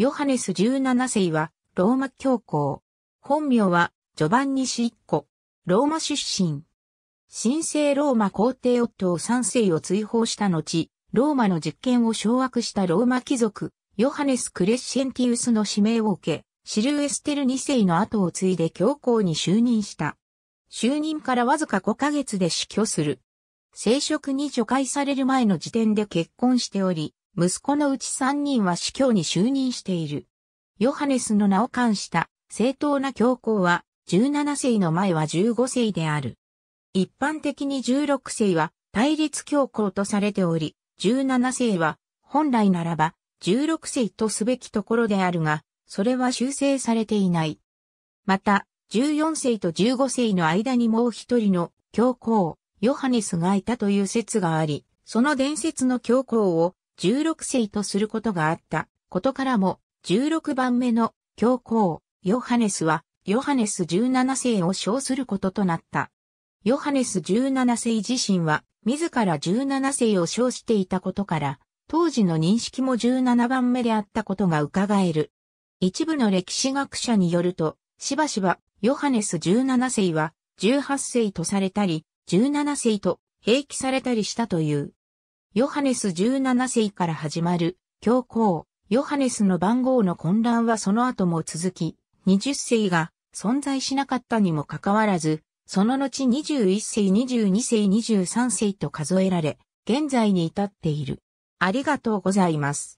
ヨハネス17世は、ローマ教皇。本名は、ジョバンニ・シッコ。ローマ出身。神聖ローマ皇帝夫を三3世を追放した後、ローマの実権を掌握したローマ貴族、ヨハネス・クレッシェンティウスの指名を受け、シルエステル2世の後を継いで教皇に就任した。就任からわずか5ヶ月で死去する。聖職に除外される前の時点で結婚しており、息子のうち3人は司教に就任している。ヨハネスの名を冠した正当な教皇は17世の前は15世である。一般的に16世は対立教皇とされており、17世は本来ならば16世とすべきところであるが、それは修正されていない。また、14世と15世の間にもう一人の教皇、ヨハネスがいたという説があり、その伝説の教皇を16世とすることがあったことからも、16番目の教皇、ヨハネスは、ヨハネス17世を称することとなった。ヨハネス17世自身は、自ら17世を称していたことから、当時の認識も17番目であったことが伺える。一部の歴史学者によると、しばしば、ヨハネス17世は、18世とされたり、17世と併記されたりしたという。ヨハネス17世から始まる、教皇、ヨハネスの番号の混乱はその後も続き、20世が存在しなかったにもかかわらず、その後21世、22世、23世と数えられ、現在に至っている。ありがとうございます。